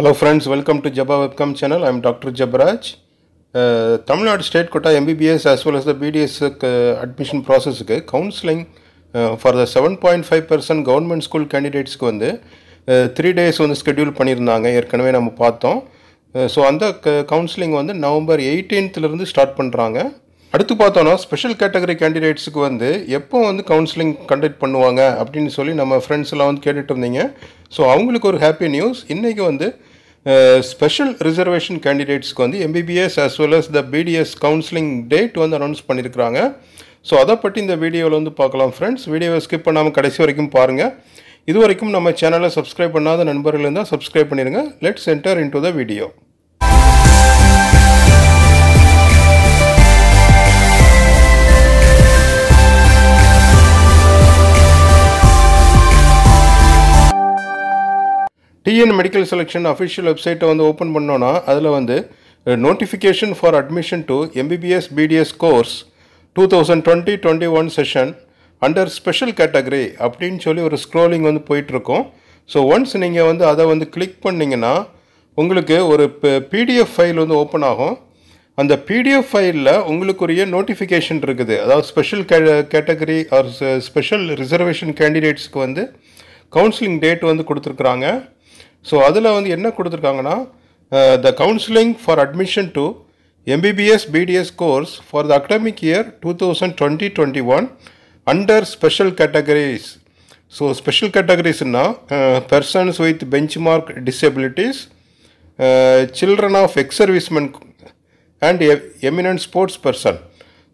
hello friends welcome to Jaba webcam channel I'm doctor Jabaraj Tamil Nadu state quota MBBS as well as the பிடிஎஸ்க்கு admission ப்ராசஸுக்கு counselling for the seven point five percent government school கேண்டிடேட்ஸ்க்கு வந்து three uh, days வந்து schedule பண்ணியிருந்தாங்க ஏற்கனவே நம்ம பார்த்தோம் so uh, அந்த க uh, கவுன்சிலிங் வந்து நவம்பர் எயிட்டீன்த்துலேருந்து ஸ்டார்ட் பண்ணுறாங்க அடுத்து பார்த்தோன்னா ஸ்பெஷல் கேட்டகரி கேண்டிடேட்ஸுக்கு வந்து எப்போ வந்து கவுன்சிலிங் கண்டக்ட் பண்ணுவாங்க அப்படின்னு சொல்லி நம்ம ஃப்ரெண்ட்ஸ் எல்லாம் வந்து கேட்டுட்டு இருந்தீங்க ஸோ அவங்களுக்கு ஒரு ஹாப்பி நியூஸ் இன்றைக்கி வந்து ஸ்பெஷல் ரிசர்வேஷன் கேண்டிடேட்ஸ்க்கு வந்து MBBS as well as the BDS counselling date வந்து அனௌன்ஸ் பண்ணியிருக்கிறாங்க ஸோ அதை பற்றி இந்த வீடியோவில் வந்து பார்க்கலாம் ஃப்ரெண்ட்ஸ் வீடியோவை ஸ்கிப் பண்ணாமல் கடைசி வரைக்கும் பாருங்கள் இது வரைக்கும் நம்ம சேனலை சப்ஸ்கிரைப் பண்ணாத நண்பர்கள் இருந்தால் சப்ஸ்கிரைப் பண்ணிடுங்க let's enter into the video TN medical selection official வெப்சைட்டை வந்து ஓப்பன் பண்ணோன்னா அதில் வந்து notification for admission to MBBS BDS course two thousand twenty twenty one session under special category அப்படின்னு சொல்லி ஒரு ஸ்க்ரோலிங் வந்து போயிட்டுருக்கோம் ஸோ ஒன்ஸ் நீங்கள் வந்து அதை வந்து கிளிக் பண்ணிங்கன்னா உங்களுக்கு ஒரு பிடிஎஃப் ஃபைல் வந்து ஓப்பன் ஆகும் அந்த பிடிஎஃப் ஃபைலில் உங்களுக்குரிய நோட்டிஃபிகேஷன் இருக்குது அதாவது ஸ்பெஷல் கே கேட்டகரி ஆர் ஸ்பெஷல் ரிசர்வேஷன் கேண்டிடேட்ஸ்க்கு வந்து கவுன்சிலிங் டேட் வந்து கொடுத்துருக்குறாங்க ஸோ அதில் வந்து என்ன கொடுத்துருக்காங்கன்னா the counselling for admission to MBBS BDS course for the academic year two thousand twenty twenty one under special categories so special கேட்டகரிஸ்னால் persons with benchmark disabilities children of exservicemen and eminent sports person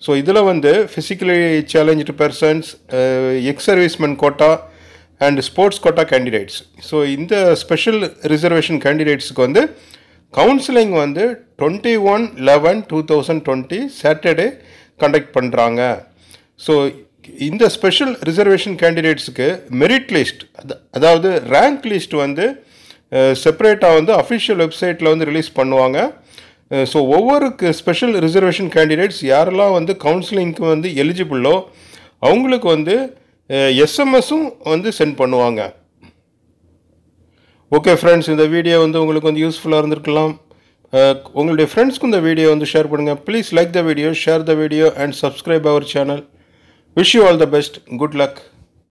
so இதில் வந்து physically challenge persons ex quota and sports quota candidates so இந்த special reservation கேண்டிடேட்ஸுக்கு வந்து counselling வந்து twenty one eleven two thousand twenty Saturday conduct பண்ணுறாங்க so இந்த special reservation கேண்டிடேட்ஸுக்கு merit list அதாவது ரேங்க் லிஸ்ட் வந்து செப்பரேட்டாக வந்து அஃபிஷியல் வெப்சைட்டில் வந்து ரிலீஸ் பண்ணுவாங்க ஸோ ஒவ்வொரு ஸ்பெஷல் ரிசர்வேஷன் கேண்டிடேட்ஸ் யாரெல்லாம் வந்து கவுன்சிலிங்க்கு வந்து எலிஜிபிளோ அவங்களுக்கு வந்து எஸ்எம்எஸும் வந்து சென்ட் பண்ணுவாங்க ஓகே ஃப்ரெண்ட்ஸ் இந்த வீடியோ வந்து உங்களுக்கு வந்து யூஸ்ஃபுல்லாக இருந்திருக்கலாம் உங்களுடைய ஃப்ரெண்ட்ஸ்க்கும் இந்த வீடியோ வந்து ஷேர் பண்ணுங்கள் please like the video share the video and subscribe our channel wish you all the best good luck